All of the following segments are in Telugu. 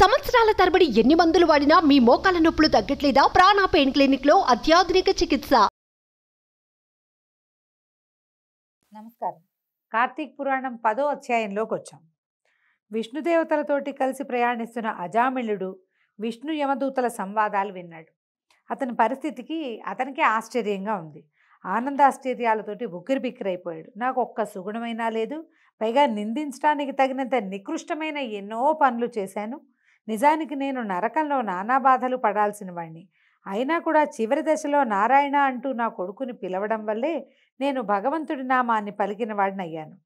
సంవత్సరాల తరబడి ఎన్ని మందులు వాడినా మీ మోకాల నొప్పులు తగ్గట్లేదా ప్రాణ పెయిన్ క్లినిక్ లో అత్యాధునిక చికిత్స నమస్కారం కార్తీక్ పురాణం పదో అధ్యాయంలోకి వచ్చాం విష్ణుదేవతలతోటి కలిసి ప్రయాణిస్తున్న అజామిళుడు విష్ణు యమదూతల సంవాదాలు విన్నాడు అతని పరిస్థితికి అతనికే ఆశ్చర్యంగా ఉంది ఆనందాశ్చర్యాలతోటి బిక్కిరైపోయాడు నాకు ఒక్క సుగుణమైనా లేదు పైగా నిందించడానికి తగినంత నికృష్టమైన ఎన్నో పనులు చేశాను నిజానికి నేను నరకంలో నానా బాధలు పడాల్సిన వాణ్ణి అయినా కూడా చివరి దశలో నారాయణ అంటూ నా కొడుకుని పిలవడం వల్లే నేను భగవంతుడి నామాన్ని పలికిన వాడినయ్యాను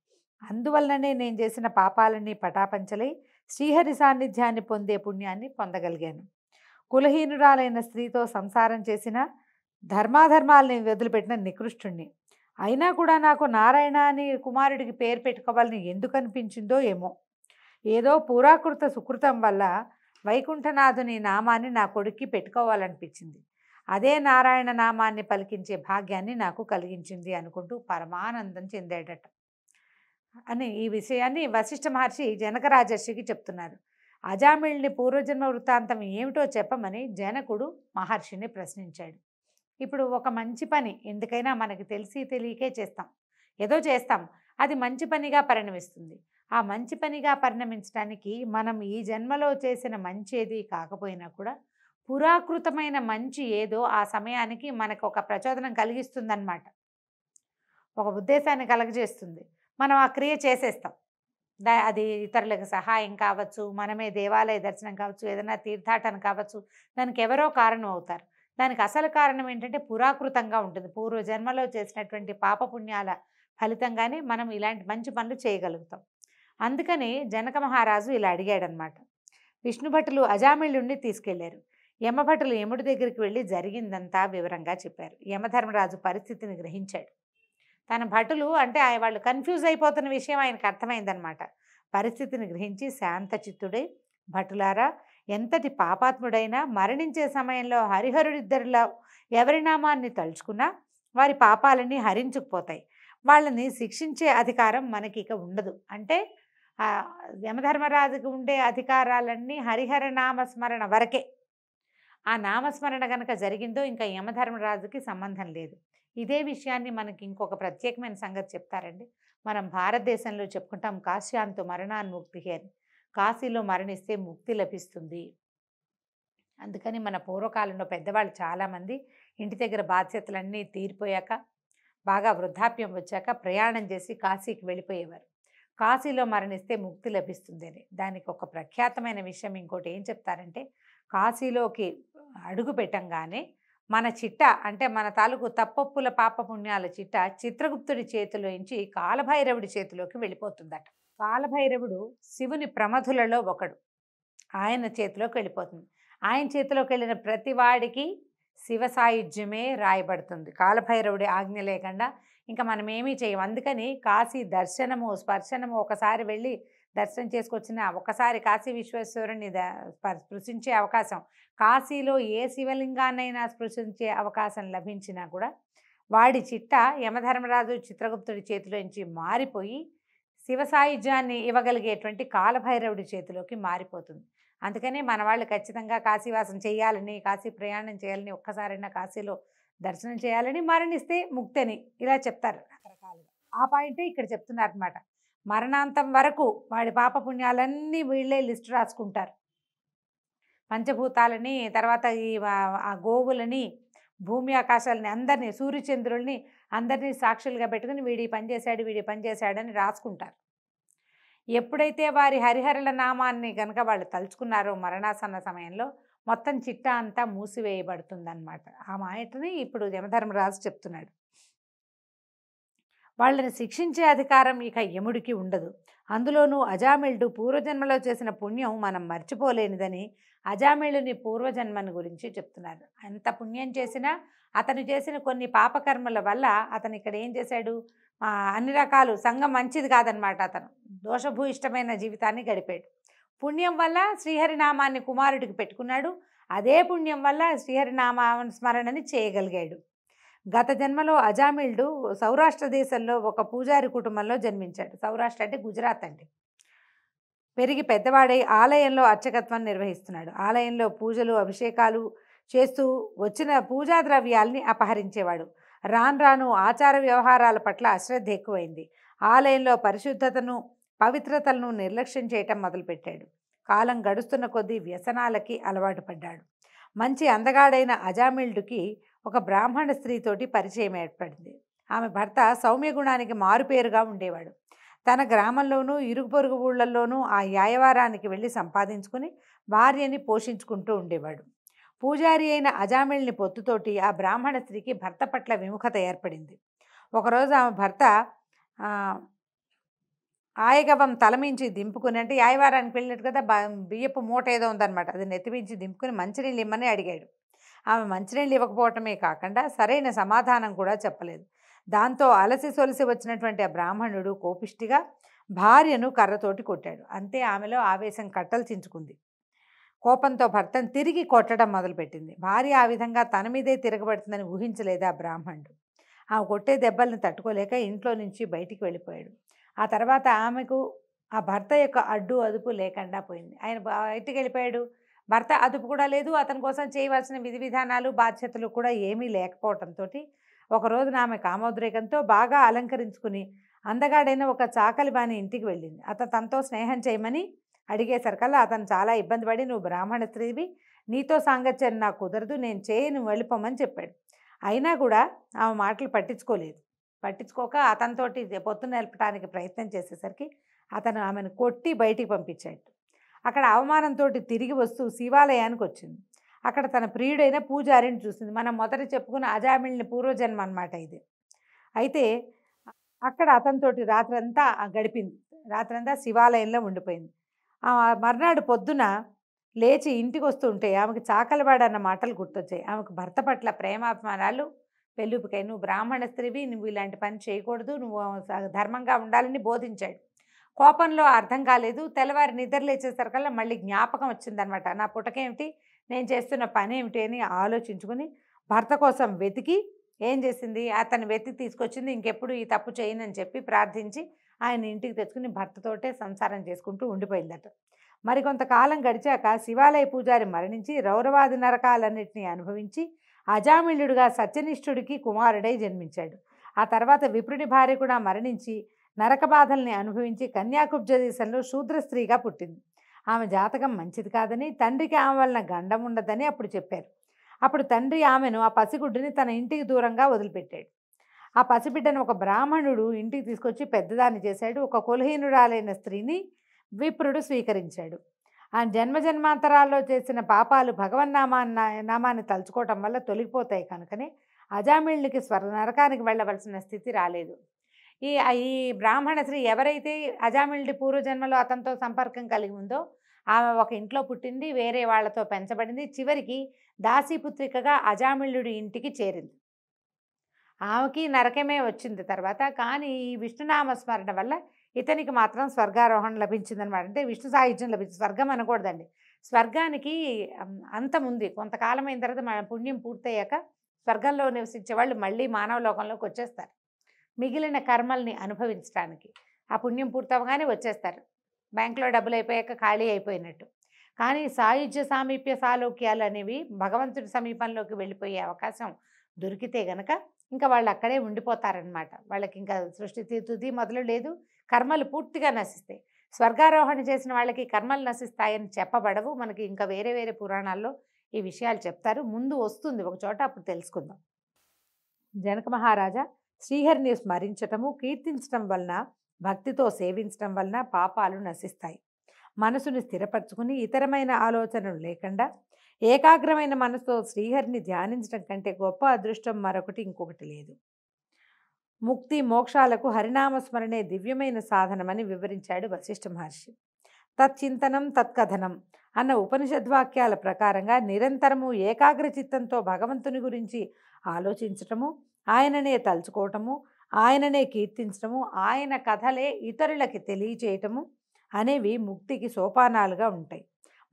అందువల్లనే నేను చేసిన పాపాలన్నీ పటాపంచలై శ్రీహరి సాన్నిధ్యాన్ని పొందే పుణ్యాన్ని పొందగలిగాను కులహీనురాలైన స్త్రీతో సంసారం చేసిన ధర్మాధర్మాలని వదిలిపెట్టిన నికృష్టుణ్ణి అయినా కూడా నాకు నారాయణ అని కుమారుడికి పేరు పెట్టుకోవాలని ఎందుకు అనిపించిందో ఏమో ఏదో పురాకృత సుకృతం వల్ల వైకుంఠనాథుని నామాన్ని నా కొడుక్కి పెట్టుకోవాలనిపించింది అదే నారాయణ నామాన్ని పలికించే భాగ్యాన్ని నాకు కలిగించింది అనుకుంటూ పరమానందం చెందాడట అని ఈ విషయాన్ని వశిష్ఠ మహర్షి జనకరాజర్షికి చెప్తున్నారు అజామిళ్ళని పూర్వజన్మ వృత్తాంతం ఏమిటో చెప్పమని జనకుడు మహర్షిని ప్రశ్నించాడు ఇప్పుడు ఒక మంచి పని ఎందుకైనా మనకి తెలిసి తెలియకే చేస్తాం ఏదో చేస్తాం అది మంచి పనిగా పరిణమిస్తుంది ఆ మంచి పనిగా పరిణమించడానికి మనం ఈ జన్మలో చేసిన మంచి ఏది కాకపోయినా కూడా పురాకృతమైన మంచి ఏదో ఆ సమయానికి మనకు ఒక ప్రచోదనం కలిగిస్తుందన్నమాట ఒక ఉద్దేశాన్ని కలగజేస్తుంది మనం ఆ క్రియ చేసేస్తాం దా అది ఇతరులకు సహాయం కావచ్చు మనమే దేవాలయ దర్శనం కావచ్చు ఏదైనా తీర్థాటన కావచ్చు దానికి ఎవరో కారణం అవుతారు దానికి అసలు కారణం ఏంటంటే పురాకృతంగా ఉంటుంది పూర్వ జన్మలో చేసినటువంటి పాపపుణ్యాల ఫలితంగానే మనం ఇలాంటి మంచి పనులు చేయగలుగుతాం అందుకని జనక మహారాజు ఇలా అడిగాడనమాట విష్ణుభటులు అజామిళ్ళుండి తీసుకెళ్లారు యమభటులు యముడి దగ్గరికి వెళ్ళి జరిగిందంతా వివరంగా చెప్పారు యమధర్మరాజు పరిస్థితిని గ్రహించాడు తన భటులు అంటే వాళ్ళు కన్ఫ్యూజ్ అయిపోతున్న విషయం ఆయనకు అర్థమైందనమాట పరిస్థితిని గ్రహించి శాంతచిత్తుడై భటులారా ఎంతటి పాపాత్ముడైనా మరణించే సమయంలో హరిహరుడిద్దరిలో ఎవరి నామాన్ని తలుచుకున్నా వారి పాపాలన్నీ హరించుకుపోతాయి వాళ్ళని శిక్షించే అధికారం మనకి ఇక ఉండదు అంటే యమధర్మరాజుకి ఉండే అధికారాలన్నీ హరిహర నామస్మరణ వరకే ఆ నామస్మరణ కనుక జరిగిందో ఇంకా యమధర్మరాజుకి సంబంధం లేదు ఇదే విషయాన్ని మనకి ఇంకొక ప్రత్యేకమైన సంగతి చెప్తారండి మనం భారతదేశంలో చెప్పుకుంటాం కాశ్యాంతు ముక్తి అని కాశీలో మరణిస్తే ముక్తి లభిస్తుంది అందుకని మన పూర్వకాలంలో పెద్దవాళ్ళు చాలామంది ఇంటి దగ్గర బాధ్యతలన్నీ తీరిపోయాక బాగా వృద్ధాప్యం వచ్చాక ప్రయాణం చేసి కాశీకి వెళ్ళిపోయేవారు కాశీలో మరణిస్తే ముక్తి లభిస్తుందని దానికి ఒక ప్రఖ్యాతమైన విషయం ఇంకోటి ఏం చెప్తారంటే కాశీలోకి అడుగు పెట్టంగానే మన చిట్ట అంటే మన తాలూకు తప్పప్పుల పాపపుణ్యాల చిట్ట చిత్రగుప్తుడి చేతిలోంచి కాలభైరవుడి చేతిలోకి వెళ్ళిపోతుందట కాలభైరవుడు శివుని ప్రమధులలో ఒకడు ఆయన చేతిలోకి వెళ్ళిపోతుంది ఆయన చేతిలోకి వెళ్ళిన ప్రతి వాడికి శివ సాయుధ్యమే రాయబడుతుంది కాలభైరవుడి ఆజ్ఞ లేకుండా ఇంకా మనం ఏమీ చేయం అందుకని కాశీ దర్శనము స్పర్శనము ఒకసారి వెళ్ళి దర్శనం చేసుకొచ్చిన ఒకసారి కాశీ విశ్వేశ్వరుని స్పృశించే అవకాశం కాశీలో ఏ శివలింగాన్నైనా స్పృశించే అవకాశం లభించినా కూడా వాడి చిట్ట యమధర్మరాజు చిత్రగుప్తుడి చేతిలోంచి మారిపోయి శివ సాయుధ్యాన్ని ఇవ్వగలిగేటువంటి కాలభైరవుడి చేతిలోకి మారిపోతుంది అందుకనే మన వాళ్ళు ఖచ్చితంగా కాశీవాసం చేయాలని కాశీ ప్రయాణం చేయాలని ఒక్కసారైనా కాశీలో దర్శనం చేయాలని మరణిస్తే ముక్తని ఇలా చెప్తారు రకరకాలుగా ఆ పాయింటే ఇక్కడ చెప్తున్నారు అనమాట మరణాంతం వరకు వాడి పాపపుణ్యాలన్నీ వీళ్ళే లిస్టు రాసుకుంటారు పంచభూతాలని తర్వాత ఈ ఆ గోవులని భూమి ఆకాశాలని అందరినీ సూర్యచంద్రుల్ని అందరినీ సాక్షులుగా పెట్టుకుని వీడి పనిచేశాడు వీడి పనిచేశాడని రాసుకుంటారు ఎప్పుడైతే వారి హరిహరుల నామాన్ని కనుక వాళ్ళు తలుచుకున్నారో మరణాసన్న సమయంలో మొత్తం చిట్టా అంతా మూసివేయబడుతుందన్నమాట ఆ మాటని ఇప్పుడు యమధర్మరాజు చెప్తున్నాడు వాళ్ళని శిక్షించే అధికారం ఇక యముడికి ఉండదు అందులోనూ అజామిళ్ళు పూర్వజన్మలో చేసిన పుణ్యం మనం మర్చిపోలేనిదని అజామిళ్ళుని పూర్వజన్మని గురించి చెప్తున్నారు ఎంత పుణ్యం చేసినా అతను చేసిన కొన్ని పాపకర్మల వల్ల అతను ఇక్కడ ఏం చేశాడు అన్ని రకాలు సంఘం మంచిది కాదనమాట అతను దోషభూయిష్టమైన జీవితాన్ని గడిపాడు పుణ్యం వల్ల శ్రీహరినామాన్ని కుమారుడికి పెట్టుకున్నాడు అదే పుణ్యం వల్ల శ్రీహరినామ స్మరణని చేయగలిగాడు గత జన్మలో అజామిల్డు సౌరాష్ట్ర దేశంలో ఒక పూజారి కుటుంబంలో జన్మించాడు సౌరాష్ట్ర అంటే గుజరాత్ అండి పెరిగి పెద్దవాడై ఆలయంలో అర్చకత్వాన్ని నిర్వహిస్తున్నాడు ఆలయంలో పూజలు అభిషేకాలు చేస్తూ వచ్చిన పూజా ద్రవ్యాల్ని అపహరించేవాడు రాను రాను ఆచార వ్యవహారాల పట్ల అశ్రద్ధ ఎక్కువైంది ఆలయంలో పరిశుద్ధతను పవిత్రతలను నిర్లక్ష్యం చేయటం మొదలుపెట్టాడు కాలం గడుస్తున్న కొద్దీ వ్యసనాలకి అలవాటు పడ్డాడు మంచి అందగాడైన అజామిల్డుకి ఒక బ్రాహ్మణ స్త్రీతోటి పరిచయం ఏర్పడింది ఆమె భర్త సౌమ్య గుణానికి మారుపేరుగా ఉండేవాడు తన గ్రామంలోనూ ఇరుగు పొరుగు ఊళ్ళల్లోనూ ఆ యాయవారానికి వెళ్ళి సంపాదించుకుని భార్యని పోషించుకుంటూ ఉండేవాడు పూజారి అయిన అజామిల్ని పొత్తుతోటి ఆ బ్రాహ్మణ స్త్రీకి భర్త పట్ల విముఖత ఏర్పడింది ఒకరోజు ఆమె భర్త ఆయగవం తలమించి దింపుకుని అంటే యాయవారానికి వెళ్ళినట్టు కదా బియ్యపు మూట ఏదో ఉందన్నమాట అది నెత్తిమించి దింపుకుని మంచినీళ్ళు ఇమ్మని అడిగాడు ఆమె మంచినీళ్ళు ఇవ్వకపోవటమే కాకుండా సరైన సమాధానం కూడా చెప్పలేదు దాంతో అలసి సొలసి వచ్చినటువంటి ఆ బ్రాహ్మణుడు కోపిష్టిగా భార్యను కర్రతోటి కొట్టాడు అంతే ఆమెలో ఆవేశం కట్టలు చించుకుంది కోపంతో భర్తను తిరిగి కొట్టడం మొదలుపెట్టింది భార్య ఆ విధంగా తన మీదే తిరగబడుతుందని ఊహించలేదు ఆ బ్రాహ్మణుడు ఆమె కొట్టే దెబ్బలను తట్టుకోలేక ఇంట్లో నుంచి బయటికి వెళ్ళిపోయాడు ఆ తర్వాత ఆమెకు ఆ భర్త యొక్క అడ్డు అదుపు లేకుండా పోయింది ఆయన బయటికి వెళ్ళిపోయాడు భర్త అదుపు కూడా లేదు అతని కోసం చేయవలసిన విధి విధానాలు బాధ్యతలు కూడా ఏమీ లేకపోవడంతో ఒక రోజున ఆమె కామోద్రేకంతో బాగా అలంకరించుకుని అందగాడైన ఒక చాకలి బాని ఇంటికి వెళ్ళింది అతను తనతో స్నేహం చేయమని అడిగేసరికల్లా అతను చాలా ఇబ్బంది పడి నువ్వు బ్రాహ్మణ స్త్రీవి నీతో సాంగత్యం నాకు కుదరదు నేను చేయను వెళ్ళిపోమని చెప్పాడు అయినా కూడా ఆమె మాటలు పట్టించుకోలేదు పట్టించుకోక అతనితోటి పొత్తు నిలపడానికి ప్రయత్నం చేసేసరికి అతను ఆమెను కొట్టి బయటికి పంపించాడు అక్కడ అవమానంతో తిరిగి వస్తూ శివాలయానికి వచ్చింది అక్కడ తన ప్రియుడైన పూజారిని చూసింది మనం మొదట చెప్పుకున్న అజామిళ్ళని పూర్వజన్మ అనమాట ఇది అయితే అక్కడ అతనితోటి రాత్రంతా గడిపింది రాత్రంతా శివాలయంలో ఉండిపోయింది మర్నాడు పొద్దున లేచి ఇంటికి వస్తుంటే ఆమెకు చాకలవాడన్న మాటలు గుర్తొచ్చాయి ఆమెకు భర్త పట్ల ప్రేమాభిమానాలు పెళ్ళిపికాయ నువ్వు బ్రాహ్మణ స్త్రీవి నువ్వు ఇలాంటి పని చేయకూడదు నువ్వు ధర్మంగా ఉండాలని బోధించాడు కోపంలో అర్థం కాలేదు తెల్లవారి నిద్ర లేచేసరికల్లా మళ్ళీ జ్ఞాపకం వచ్చిందనమాట నా పుటకేమిటి నేను చేస్తున్న పని ఏమిటి అని ఆలోచించుకుని భర్త కోసం వెతికి ఏం చేసింది అతను వెతికి తీసుకొచ్చింది ఇంకెప్పుడు ఈ తప్పు చేయనని చెప్పి ప్రార్థించి ఆయన ఇంటికి తెచ్చుకుని భర్తతోటే సంసారం చేసుకుంటూ ఉండిపోయిందట మరికొంతకాలం గడిచాక శివాలయ పూజారి మరణించి రౌరవాది నరకాలన్నింటినీ అనుభవించి అజామిళ్యుడుగా సత్యనిష్ఠుడికి కుమారుడై జన్మించాడు ఆ తర్వాత విప్రుని భార్య కూడా మరణించి నరక బాధల్ని అనుభవించి కన్యాకుబ్జ దేశంలో శూద్ర స్త్రీగా పుట్టింది ఆమె జాతకం మంచిది కాదని తండ్రికి ఆమె వలన గండం ఉండదని అప్పుడు చెప్పారు అప్పుడు తండ్రి ఆమెను ఆ పసిగుడ్డుని తన ఇంటికి దూరంగా వదిలిపెట్టాడు ఆ పసిబిడ్డను ఒక బ్రాహ్మణుడు ఇంటికి తీసుకొచ్చి పెద్దదాన్ని చేశాడు ఒక కులహీనురాలైన స్త్రీని విప్రుడు స్వీకరించాడు ఆయన జన్మజన్మాంతరాల్లో చేసిన పాపాలు భగవన్నామాన్ని నామాన్ని తలుచుకోవటం వల్ల తొలగిపోతాయి కనుకనే అజామిళ్ళకి స్వర నరకానికి వెళ్ళవలసిన స్థితి రాలేదు ఈ ఈ బ్రాహ్మణ స్త్రీ ఎవరైతే అజామిళ్ళి పూర్వజన్మలో అతనితో సంపర్కం కలిగి ఉందో ఆమె ఒక ఇంట్లో పుట్టింది వేరే వాళ్లతో పెంచబడింది చివరికి దాసీపుత్రికగా అజామిళ్ళుడి ఇంటికి చేరింది ఆమెకి నరకమే వచ్చింది తర్వాత కానీ ఈ విష్ణునామ స్మరణ వల్ల ఇతనికి మాత్రం స్వర్గారోహణ లభించిందనమాట అంటే విష్ణు సాహిత్యం లభించింది స్వర్గం అనకూడదండి స్వర్గానికి అంతం ఉంది కొంతకాలం అయిన తర్వాత మన పుణ్యం పూర్తయ్యాక స్వర్గంలో నివసించే వాళ్ళు మళ్ళీ మానవ లోకంలోకి వచ్చేస్తారు మిగిలిన కర్మల్ని అనుభవించడానికి ఆ పుణ్యం పూర్తవగానే వచ్చేస్తారు బ్యాంకులో డబ్బులు అయిపోయాక ఖాళీ అయిపోయినట్టు కానీ సాయుధ్య సామీప్య సాలోక్యాలు అనేవి భగవంతుడి సమీపంలోకి వెళ్ళిపోయే అవకాశం దొరికితే గనక ఇంకా వాళ్ళు అక్కడే ఉండిపోతారనమాట వాళ్ళకి ఇంకా సృష్టి తుది మొదలు లేదు కర్మలు పూర్తిగా నశిస్తాయి స్వర్గారోహణ చేసిన వాళ్ళకి కర్మలు నశిస్తాయని చెప్పబడవు మనకి ఇంకా వేరే వేరే పురాణాల్లో ఈ విషయాలు చెప్తారు ముందు వస్తుంది ఒక చోట అప్పుడు తెలుసుకుందాం జనక మహారాజా శ్రీహరిని స్మరించటము కీర్తించటం వలన భక్తితో సేవించటం వలన పాపాలు నశిస్తాయి మనసును స్థిరపరచుకుని ఇతరమైన ఆలోచనలు లేకుండా ఏకాగ్రమైన మనసుతో శ్రీహరిని ధ్యానించడం కంటే గొప్ప అదృష్టం మరొకటి ఇంకొకటి లేదు ముక్తి మోక్షాలకు హరినామస్మరణే దివ్యమైన సాధనమని వివరించాడు వశిష్ఠ మహర్షి తత్చింతనం తత్కథనం అన్న ఉపనిషద్వాక్యాల ప్రకారంగా నిరంతరము ఏకాగ్రచిత్తంతో భగవంతుని గురించి ఆలోచించటము ఆయననే తలుచుకోవటము ఆయననే కీర్తించటము ఆయన కథలే ఇతరులకి తెలియచేయటము అనేవి ముక్తికి సోపానాలుగా ఉంటాయి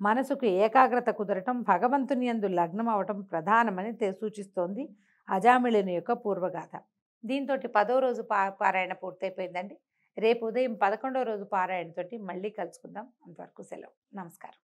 మనసుకు ఏకాగ్రత కుదరటం భగవంతుని యందు లగ్నం అవటం ప్రధానమని సూచిస్తోంది అజామిళుని యొక్క పూర్వగాథ దీంతో పదో రోజు పా పారాయణ పూర్తయిపోయిందండి రేపు ఉదయం పదకొండో రోజు పారాయణతోటి మళ్ళీ కలుసుకుందాం అంతవరకు సెలవు నమస్కారం